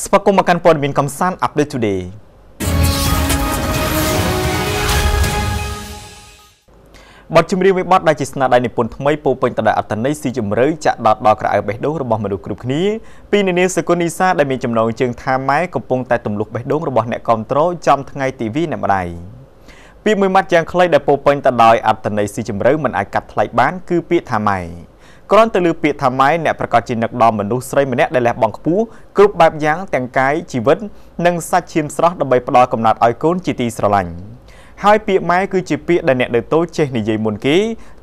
ស្វាគមន៍មកកាន់ព័ត៌មានកំសាន្ត Update Today បទចម្រៀងមួយបទដែលជាស្នាដៃនិពន្ធថ្មីពោពេញទៅដោយអត្ថន័យស៊ីជម្រៅចាក់ដោតដល់ក្រៅបេះដូងរបស់មនុស្សគ្រប់គ្នាពីនានាសកុនីសាដែលមានចំណងជើងថាម៉ែកំពុងតែទម្លុះបេះដូងរបស់អ្នកគ្រប់គ្រងចំថ្ងៃទី2អ្នកម្ដាយពាក្យមួយម៉ាត់យ៉ាងខ្លីដែលពោពេញទៅដោយអត្ថន័យស៊ីជម្រៅមិនអាចកាត់ថ្លៃបាន គឺពាក្យថាម៉ែគ្រាន់តែលើពាក្យថាម៉ែអ្នកប្រកាសជានឹកដល់មនុស្សស្រីម្នាក់ដែលលះបង់ខ្ពស់គ្រប់បែបយ៉ាងទាំងកាយជីវិត និងសាច់ឈាមស្រស់ដើម្បីផ្ដល់កំណត់ឲ្យកូនជាទីស្រឡាញ់ហើយពាក្យម៉ែគឺជាពាក្យដែលអ្នកនៅតូចចេះនិយាយមុនគេ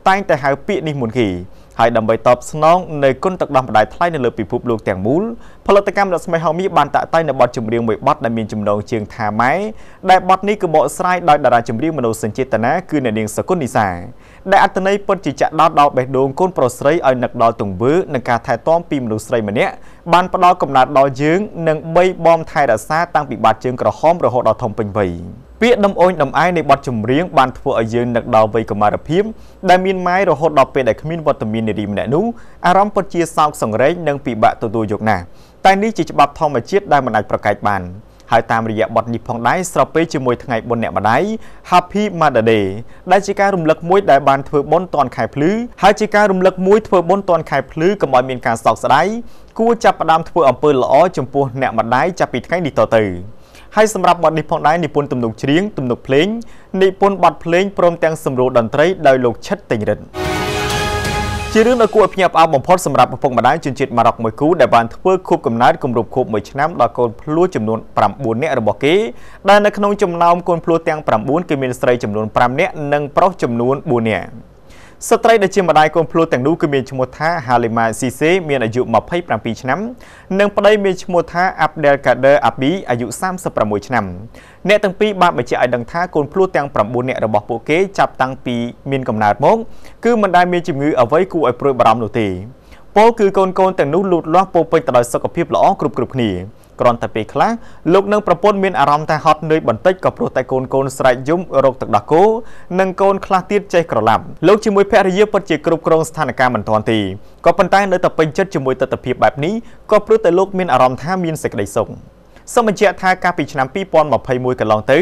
តែងតែហៅពាក្យនេះមុនគេហើយដើម្បីតបស្នងនៅគុណទឹកដោះម្ដាយថ្លៃនៅលើពិភពលោកទាំងមូលផលិតកម្មដ៏ស្មីហោមីបានតាក់តែងនៅបទចម្រៀងមួយបទដែលមានចំណងជើងថាម៉ែដែលបទនេះគឺបកស្រាយដោយតារាចម្រៀងមនោសញ្ចេតនាគឺអ្នកនាងសកុននីសាដែលអត្តន័យពិតជាចាក់ដោតដល់បេះដូងកូនប្រុសស្រីឲ្យនឹកដល់ទង្វើនិងការថែទាំពីមនុស្សស្រីម្នាក់បានផ្ដល់កំណត់ដល់យើងនិងបីបំថែរក្សាតាំងពីបាត់ជើងក្រហមរហូតដល់ធំពេញវ័យពាក្យដំអូនដំអាយនៃបទចម្រៀងបានធ្វើឲ្យយើងនឹកដល់វ័យកុមារភាពដែលមានម៉ាយរហូតដល់ពេលដែលគ្មានវត្តមាននារីម្នាក់នោះអារម្មណ៍ពិតជាសោកសង្រេងនិងពិបាកទទួលយកណាស់តែនេះជាច្បាប់ធម្មជាតិដែលមិនអាចប្រកែកបាន។ហើយតាមរយៈបទនេះផងដែរស្របពេលជាមួយថ្ងៃបុណ្យអ្នកម្ដាយ Happy Mother Day ដែលជាការរំលឹកមួយដែលបានធ្វើបុណ្យតាន់ខែភ្លឺហើយជាការរំលឹកមួយធ្វើបុណ្យតាន់ខែភ្លឺកុំឲ្យមានការសោកស្ដាយគួរចាប់ផ្ដើមធ្វើអំពើល្អចំពោះអ្នកម្ដាយចាប់ពីថ្ងៃនេះតទៅហើយសម្រាប់បទនេះផងដែរនិពន្ធទំនុកច្រៀងទំនុកភ្លេងនិពន្ធបទភ្លេងព្រមទាំងសម្រួលតន្ត្រីដោយលោកឈិតតេងរិទ្ធជារឿងដ៏គួរឲ្យភ្ញាក់ផ្អើលបំផុតសម្រាប់ឪពុកម្ដាយជនជាតិម៉ារ៉ុកមួយគូដែលបានធ្វើខួបកំណើតគម្រប់ខួប1ឆ្នាំដល់កូនភ្លោះចំនួន9នាក់របស់គេដែលនៅក្នុងចំណោមកូនភ្លោះទាំង9គេមានស្រីចំនួន5នាក់និងប្រុសចំនួន4នាក់។ស្ត្រីដែលជាម្ដាយកូនភ្លោះទាំងនោះគឺមានឈ្មោះថាហាលីម៉ាស៊ីសេមានអាយុ27ឆ្នាំនិងប្តីមានឈ្មោះថាអាប់ដែលកាដឺអាប៊ីអាយុ36ឆ្នាំអ្នកទាំងពីរបានបញ្ជាក់ឲ្យដឹងថាកូនភ្លោះទាំង9នាក់របស់ពួកគេចាប់តាំងពីមានកំណើតមកគឺមិនដែលមានជំងឺអ្វីគួរឲ្យព្រួយបារម្ភនោះទេពលគឺកូនកូនទាំងនោះលូតលាស់ពោពេញទៅដោយសុខភាពល្អគ្រប់គ្រប់គ្នាគ្រាន់តែពេលខ្លះលោកនិងប្រពន្ធមានអារម្មណ៍ថាហត់នឿយបន្តិចក៏ព្រោះតែកូនកូនស្រែកយំរោគទឹកដោះគោនិងកូនខ្លះទៀតចេះក្រឡាប់លោកជាមួយភរិយាពិតជាគ្រប់គ្រងស្ថានភាពមិនទាន់ទេក៏ប៉ុន្តែនៅតែពេញចិត្តជាមួយទស្សនវិជ្ជាបែបនេះក៏ព្រោះតែលោកមានអារម្មណ៍ថាមានសេចក្តីសុខសូមបញ្ជាក់ថាកាលពីឆ្នាំ2021កន្លងទៅ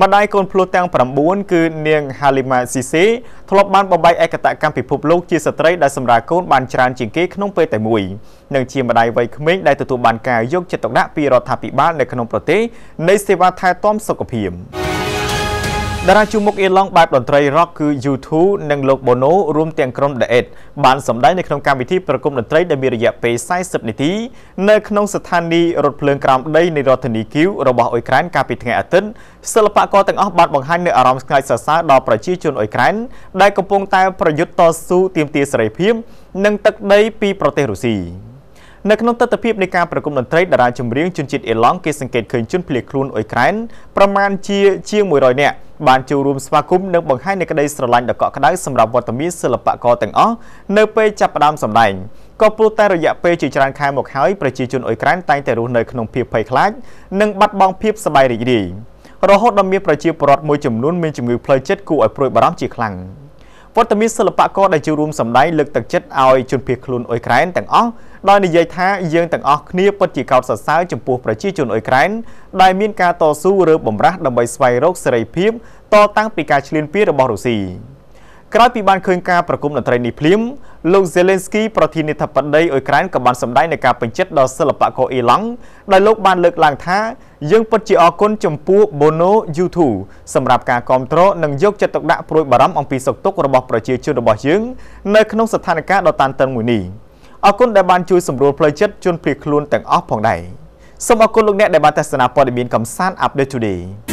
ម្ដាយកូនភ្លោះទាំង9គឺនាងហាលីម៉ាស៊ីសេធ្លាប់បានបបែកឯកតកម្មពិភពលោកជាស្ត្រីដែលសម្រាលកូនបានច្រើនជាងគេក្នុងពេលតែមួយនិងជាម្ដាយវ័យក្មេងដែលទទួលបានការយកចិត្តទុកដាក់ពីរដ្ឋាភិបាលនៅក្នុងប្រទេសនៃសេវាថែទាំសុខភាព។តារាជួមុខអៀឡង់បែបតន្ត្រី rock គឺ U2 និងលោក Bono រួមទាំងក្រុម The Edge បានសម្ដែងនៅក្នុងកម្មវិធីប្រគំតន្ត្រីដែលមានរយៈពេល40នាទីនៅក្នុងស្ថានីយ៍រថភ្លើងក្រោមដីនៃរដ្ឋធានីគីវរបស់អ៊ុយក្រែនកាលពីថ្ងៃអាទិត្យសិល្បករទាំងអស់បានបង្ហាញនូវអារម្មណ៍ស្ងើចសរសើរដល់ប្រជាជនអ៊ុយក្រែនដែលកំពុងតែប្រយុទ្ធតស៊ូទាមទារសេរីភាពនិងទឹកដីពីប្រទេសរុស្ស៊ី។នៅក្នុងទស្សនវិជ្ជានៃការប្រគំតន្ត្រីតារាចម្រៀងជនជាតិអេឡង់គេសង្កេតឃើញជនភ្លាខ្លួនអ៊ុយក្រែនប្រមាណជាជាង100នាក់បានចូលរួមស្វាគមន៍និងបង្ហាញនូវក្តីស្រឡាញ់ដ៏កក់ក្តៅសម្រាប់វត្តមានសិល្បករទាំងអស់នៅពេលចាប់ផ្ដើមសម្ដែងក៏ព្រោះតែរយៈពេលជាច្រើនខែមកហើយប្រជាជនអ៊ុយក្រែនតែងតែរស់នៅក្នុងភាពភ័យខ្លាចនិងបាត់បង់ភាពសប្បាយរីករាយរហូតដល់មានប្រជាពលរដ្ឋមួយចំនួនមានជំងឺផ្លូវចិត្តគួរឲ្យព្រួយបារម្ភជាខ្លាំង។វត្តមានសិល្បករដែលចូលរួមសម្ដែងលើកទឹកចិត្តឲ្យជនភៀសខ្លួនអ៊ុយក្រែនទាំងអស់ដោយនិយាយថាយើងទាំងអស់គ្នាពិតជាកោតសរសើរចំពោះប្រជាជនអ៊ុយក្រែនដែលមានការតស៊ូរើបម្រាស់ដើម្បីស្វែងរកសេរីភាពតតាំងពីការឈ្លានពានរបស់រុស្ស៊ីក្រោយពីបានឃើញការប្រគំតន្ត្រីនេះភ្លាមលោក Zelensky ប្រធានាធិបតីអ៊ុយក្រែនក៏បានសម្ដែងនឹងការពេញចិត្តដល់សិល្បករអ៊ីឡង់ដែលលោក បានលើកឡើងថា យើងពិតជាអរគុណចំពោះ Bono U2 សម្រាប់ការគ្រប់គ្រងនិងយកចិត្តទុកដាក់ព្រួយបារម្ភអំពីសុខទុក្ខរបស់ប្រជាជនរបស់យើង នៅក្នុងស្ថានភាពដ៏តានតឹងមួយនេះអរគុណដែលបានជួយសម្រួលផ្លូវចិត្តជនភៀសខ្លួនទាំងអស់ផងដែរសូមអរគុណលោកអ្នកដែលបានទស្សនាព័ត៌មានកំសាន្ត Update Today